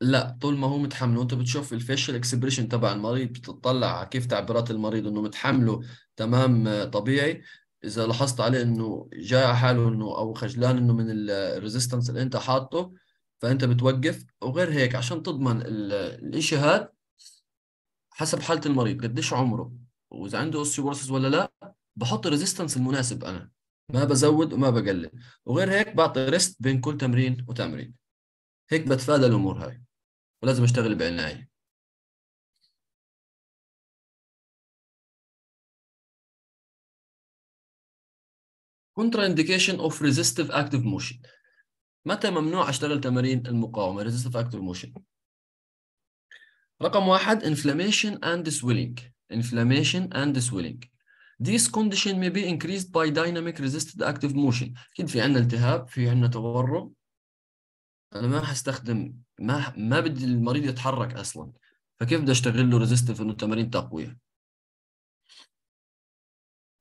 لا طول ما هو متحمل وانت بتشوف الفيشل اكسبريشن تبع المريض بتطلع على كيف تعبيرات المريض انه متحمله تمام آه، طبيعي اذا لاحظت عليه انه جاي على حاله انه او خجلان انه من الريزيستنس اللي انت حاطه فانت بتوقف وغير هيك عشان تضمن الشيء هذا حسب حاله المريض قديش عمره واذا عنده اوستيوبروسس ولا لا بحط الريزيستنس المناسب انا ما بزود وما بقلل وغير هيك بعطي ريست بين كل تمرين وتمرين هيك بتفادى الامور هاي ولازم اشتغل بعنايه contraindication of resistive active motion متى ممنوع اشتغل تمارين المقاومه resistive active motion رقم واحد inflammation and swelling inflammation and swelling This condition may be increased by dynamic resisted active motion أكيد في عندنا التهاب في عندنا تورم انا ما حستخدم ما ما بدي المريض يتحرك اصلا فكيف بدي اشتغل له ريزيستنس انه تمارين تقويه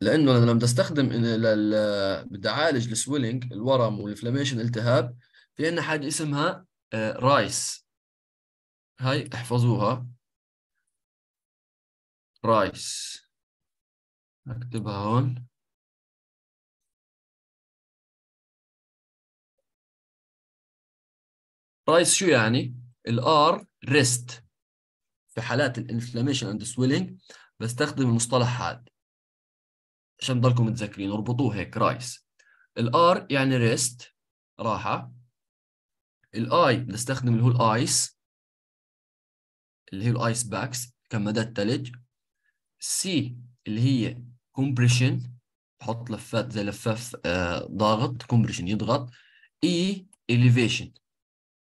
لانه انا لما بدي استخدم بدي اعالج السويلنج الورم والانفلاميشن التهاب في عندنا حاجه اسمها رايس آه، هاي احفظوها رايس اكتبها هون برايس شو يعني؟ الار ريست في حالات الانفلاميشن اند سويلينج بستخدم المصطلح هذا عشان تضلكم متذكرين اربطوه هيك رايس الار يعني ريست راحه الاي بستخدم اللي هو الايس اللي هي الايس باكس كمادات ثلج سي اللي هي كومبريشن بحط لفات زي لفاف آه ضاغط كومبريشن يضغط اي e, elevation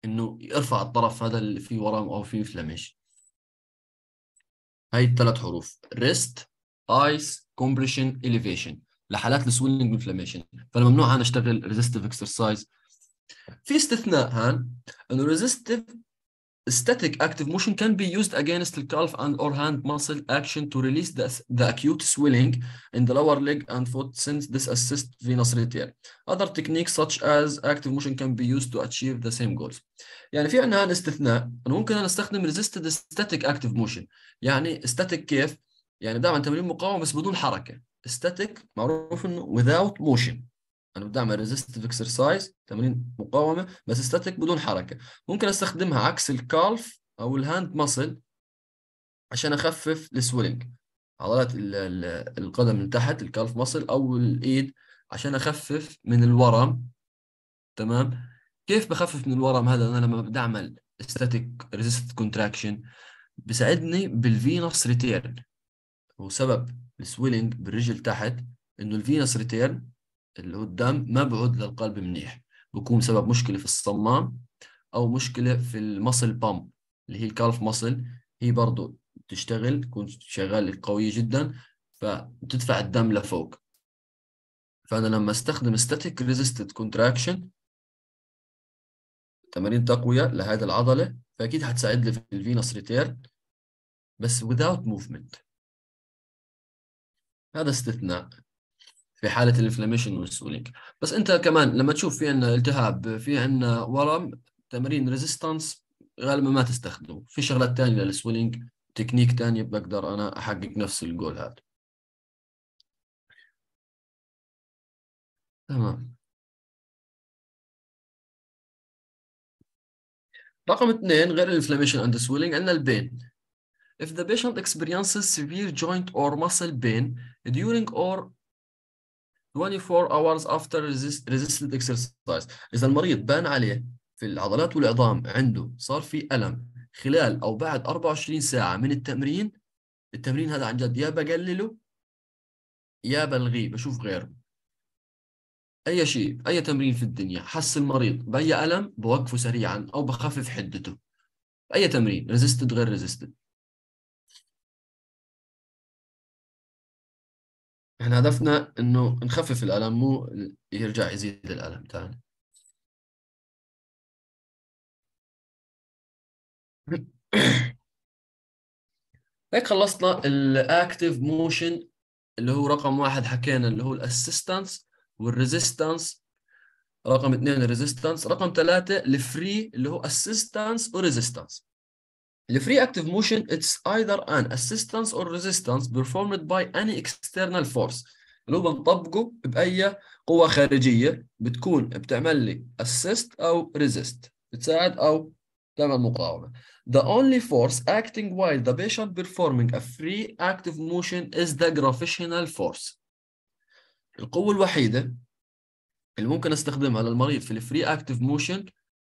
انه يرفع الطرف هذا اللي فيه ورم او فيه انفلاميشن هاي الثلاث حروف ريست ايس كومبريشن اليفيشن لحالات السويلنج انفلاميشن فالممنوع انا اشتغل ريزيستيف اكسرسايز في استثناء هان انه ريزيستيف static active motion can be used against the calf and or hand muscle action to release the, the acute swelling in the lower leg and foot since this assists venous return. Other techniques such as active motion can be used to achieve the same goals. يعني في عندنا الاستثناء انه ممكن انا استخدم resisted static active motion يعني static كيف؟ يعني دائما تمرين مقاومه بس بدون حركه. static معروف انه without motion. انا بدي اعمل ريزيستيف اكسرسايز تمارين مقاومه بس ستاتيك بدون حركه ممكن استخدمها عكس الكالف او الهاند ماسل عشان اخفف السويلنج عضلات القدم من تحت الكالف ماسل او الايد عشان اخفف من الورم تمام كيف بخفف من الورم هذا انا لما بدي اعمل ستاتيك ريزيست كونتراكشن بساعدني بالفينوس ريتيرن وسبب السويلنج بالرجل تحت انه الفينوس ريتيرن اللي قدام ما بيعود للقلب منيح بكون سبب مشكله في الصمام او مشكله في المصل بامب اللي هي الكالف مصل هي برضه تشتغل تكون شغاله قويه جدا فبتدفع الدم لفوق فانا لما استخدم static resisted contraction تمارين تقويه لهذه العضله فاكيد حتساعد لي في الفينس ريتيرن بس without movement هذا استثناء في حاله الانفلاميشن والسولينج بس انت كمان لما تشوف في عندنا التهاب في عندنا ورم تمرين ريزيستنس غالبا ما تستخدمه في شغلات ثانيه للسولينج تكنيك ثانيه بقدر انا احقق نفس الجول هذا تمام رقم اثنين غير الانفلاميشن اند swelling عندنا البين If the patient experiences severe joint or muscle pain during or 24 hours after resistant exercise اذا المريض بان عليه في العضلات والعظام عنده صار في الم خلال او بعد 24 ساعه من التمرين التمرين هذا عن جد يا بقلله يا بلغيه بشوف غيره اي شيء اي تمرين في الدنيا حس المريض باي الم بوقفه سريعا او بخفف حدته اي تمرين ريزيستد غير ريزيستد احنا هدفنا انه نخفف الالم مو يرجع يزيد الالم تاني هيك خلصنا الاكتف موشن اللي هو رقم واحد حكينا اللي هو الاسيستنس والريزيستنس رقم اثنين الريزيستنس رقم ثلاثة الفري اللي هو اسيستنس وريزيستنس الفري اكتف موشن اتس ايذر ان اسيستنس اور ريزيستنس performed باي اني اكسترنال فورس اللي هو بنطبقه باي قوه خارجيه بتكون بتعمل لي assist او resist بتساعد او تعمل مقاومه The only force acting while the patient performing a free active motion is the gravitational force. القوة الوحيدة اللي ممكن استخدمها للمريض في الفري اكتف موشن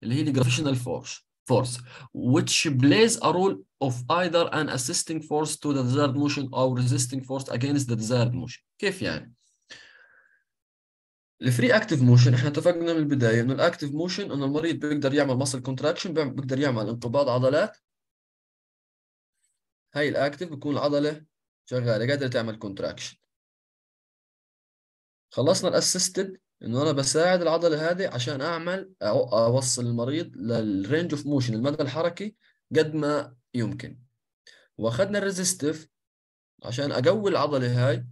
اللي هي الجرافيشنال فورس. force, which plays a role of either an assisting force to the desired motion or resisting force against the desired motion. كيف يعني؟ الفري اكتف موشن احنا اتفقنا من البدايه انه الاكتف موشن انه المريض بيقدر يعمل muscle كونتراكشن بيقدر يعمل انقباض عضلات هاي الاكتف بتكون العضله شغاله قادره تعمل كونتراكشن خلصنا الاسيستد ان انا بساعد العضله هذه عشان اعمل أو اوصل المريض للرينج اوف موشن المدى الحركي قد ما يمكن واخذنا الريزستيف عشان اقوي العضله هاي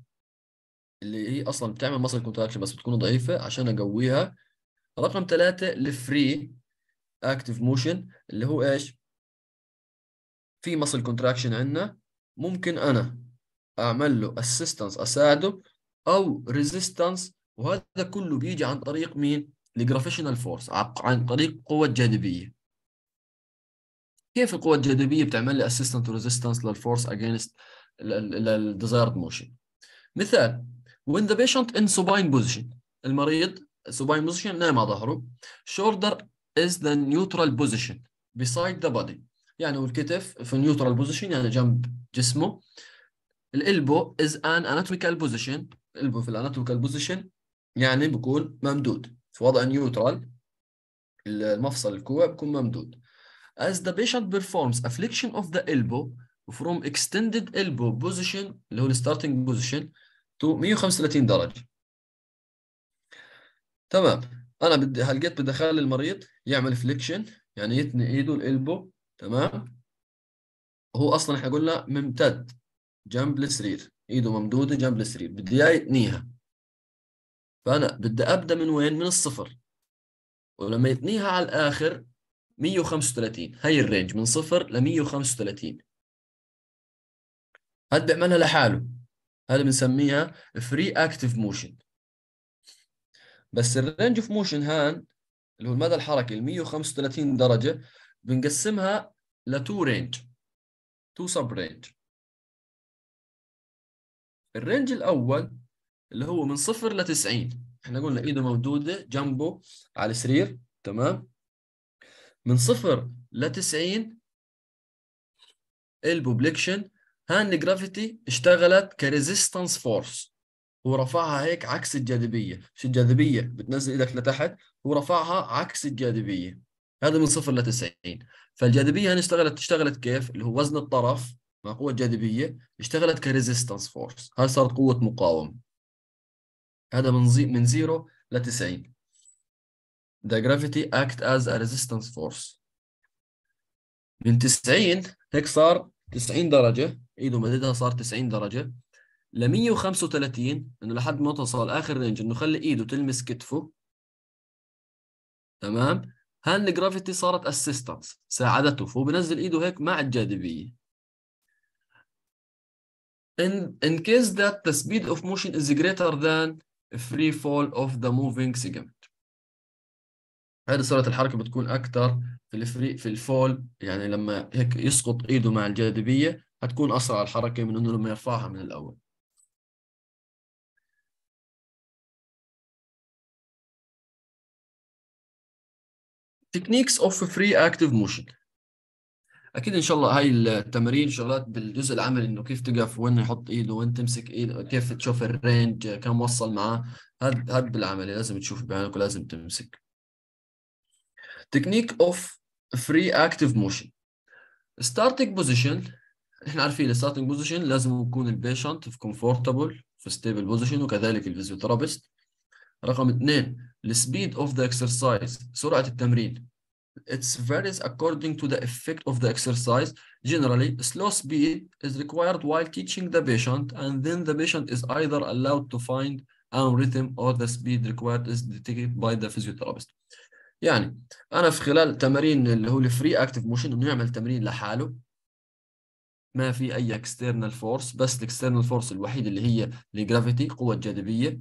اللي هي اصلا بتعمل مصل كونتراكشن بس بتكون ضعيفه عشان اقويها رقم ثلاثة الفري اكتف موشن اللي هو ايش في مصل كونتراكشن عندنا ممكن انا اعمل له اسيستنس اساعده او ريزيستنس وهذا كله بيجي عن طريق مين؟ الجرافيشنال فورس عن طريق قوة جاذبية كيف القوة الجاذبية بتعمل لي اسيستنت ريزيستنس للفورس اجينست للديزايرد موشن مثال when the patient in supine position المريض supine position نايم على ظهره shoulder is the neutral position beside the body يعني والكتف في neutral position يعني جنب جسمه الالبو is an anatomical position الالبو في الاناتوميكال position يعني بكون ممدود في وضع نيوترال المفصل الكوع بكون ممدود as the patient performs a flexion of the elbow from extended elbow position اللي هو starting position to 135 درجة تمام انا بدي هلقيت بدي اخلي المريض يعمل فليكشن يعني يتني ايده الالبو تمام هو اصلا احنا قلنا ممتد جنب السرير ايده ممدوده جنب السرير بدي اياه يتنيها فأنا بدي أبدأ من وين؟ من الصفر ولما يثنيها على الآخر 135 هي الرينج من صفر ل 135 هاد بيعملها لحاله هذا بنسميها فري اكتف موشن بس الرينج اوف موشن هان اللي هو المدى الحركي ال 135 درجه بنقسمها لتو رينج تو سب رينج الرينج الاول اللي هو من صفر ل 90 احنا قلنا ايده موجوده جنبه على السرير تمام من صفر ل 90 البوبليكشن هان جرافيتي اشتغلت كريزيستنس فورس هو رفعها هيك عكس الجاذبيه شو الجاذبيه بتنزل ايدك لتحت هو رفعها عكس الجاذبيه هذا من صفر ل 90 فالجاذبيه هان اشتغلت اشتغلت كيف اللي هو وزن الطرف مع قوه الجاذبيه اشتغلت كريزيستنس فورس هاي صارت قوه مقاومه هذا من زي من زيرو ل 90 The gravity act as a resistance force من 90 هيك صار 90 درجة ايده مددها صار 90 درجة ل 135 انه لحد ما توصل اخر رينج انه خلي ايده تلمس كتفه تمام هان الجرافيتي صارت اسيستنس ساعدته فهو بنزل ايده هيك مع الجاذبية in, in case that the speed of motion is greater than free fall of the moving segment هذه سرعه الحركة بتكون أكثر في الفري في الفول يعني لما هيك يسقط إيده مع الجاذبية هتكون أسرع الحركة من إنه لما يرفعها من الأول Techniques of free active motion اكيد ان شاء الله هاي التمارين شغلات بالجزء العملي انه كيف تقف وين يحط ايده وين تمسك ايده كيف تشوف الرينج كم وصل معاه هاد هاد بالعملي لازم تشوف بعينك ولازم تمسك تكنيك اوف فري اكتف موشن ستارتنج بوزيشن احنا عارفين الستارتنج بوزيشن لازم يكون البيشنت في كومفورتبل في ستيبل بوزيشن وكذلك الفيزيوثيرابيست رقم اثنين السبيد اوف ذا اكسرسايز سرعه التمرين It varies according to the effect of the exercise. Generally, slow speed is required while teaching the patient, and then the patient is either allowed to find own rhythm or the speed required is detected by the physiotherapist. يعني انا في خلال تمارين اللي هو الفري اكتف موشن انه يعمل تمرين لحاله ما في اي اكسترنال فورس بس الاكسترنال فورس الوحيد اللي هي الجرافيتي قوه الجاذبيه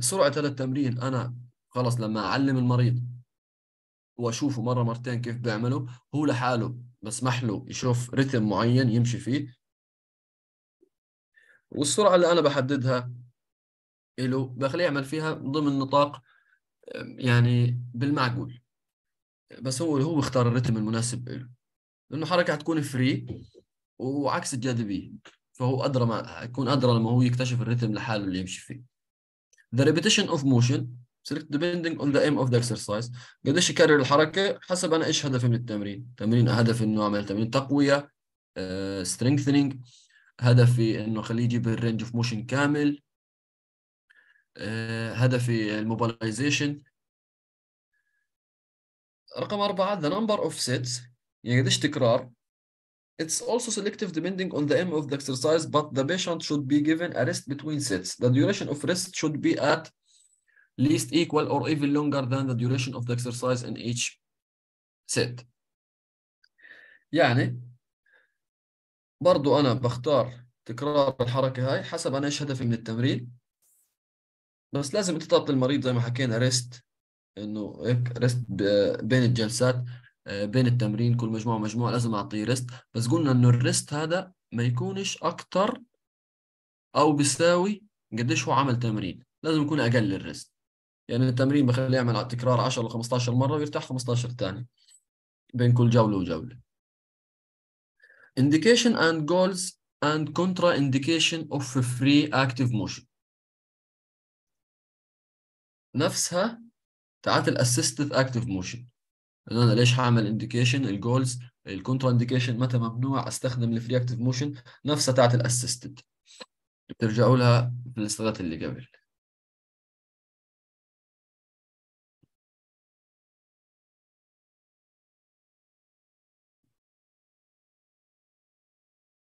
سرعه هذا التمرين انا خلاص لما اعلم المريض واشوفه مره مرتين كيف بيعمله هو لحاله بسمح له يشوف رتم معين يمشي فيه والسرعه اللي انا بحددها له بخليه يعمل فيها ضمن نطاق يعني بالمعقول بس هو هو اختار الرتم المناسب له لانه حركه حتكون فري وعكس الجاذبيه فهو ادرى ما يكون ادرى لما هو يكتشف الرتم لحاله اللي يمشي فيه The repetition of motion select depending on the aim of the exercise قديش يكرر الحركه حسب انا ايش هدفي من التمرين تمرين هدفي انه اعمل تمرين تقويه سترينثينج uh, هدفي انه خليه يجيب الرينج اوف موشن كامل uh, هدفي الموبلايزيشن رقم أربعة the number of sets يعني قديش تكرار It's also selective depending on the aim of the exercise but the patient should be given a rest between sets. The duration of rest should be at least equal or even longer than the duration of the exercise in each set يعني برضو أنا بختار تكرار الحركة هاي حسب أنا إيش هدفي من التمرين بس لازم تعطي المريض زي ما حكينا ريست إنه هيك ريست بين الجلسات آه، بين التمرين كل مجموعة مجموعة لازم أعطيه ريست بس قلنا إنه الريست هذا ما يكونش أكتر أو بيساوي قديش هو عمل تمرين لازم يكون أقل الريست يعني التمرين بخليه يعمل على التكرار 10 ل 15 مره ويرتاح 15 ثانيه بين كل جوله وجوله indication and goals and contraindication of free active motion نفسها تاعت الاسيستيف اكتيف موشن انا ليش هعمل انديكيشن الجولز الكونترا انديكيشن متى ممنوع استخدم الفري اكتيف موشن نفسها تاعت الاسيستد بترجعوا لها في الاستغلالات اللي قبل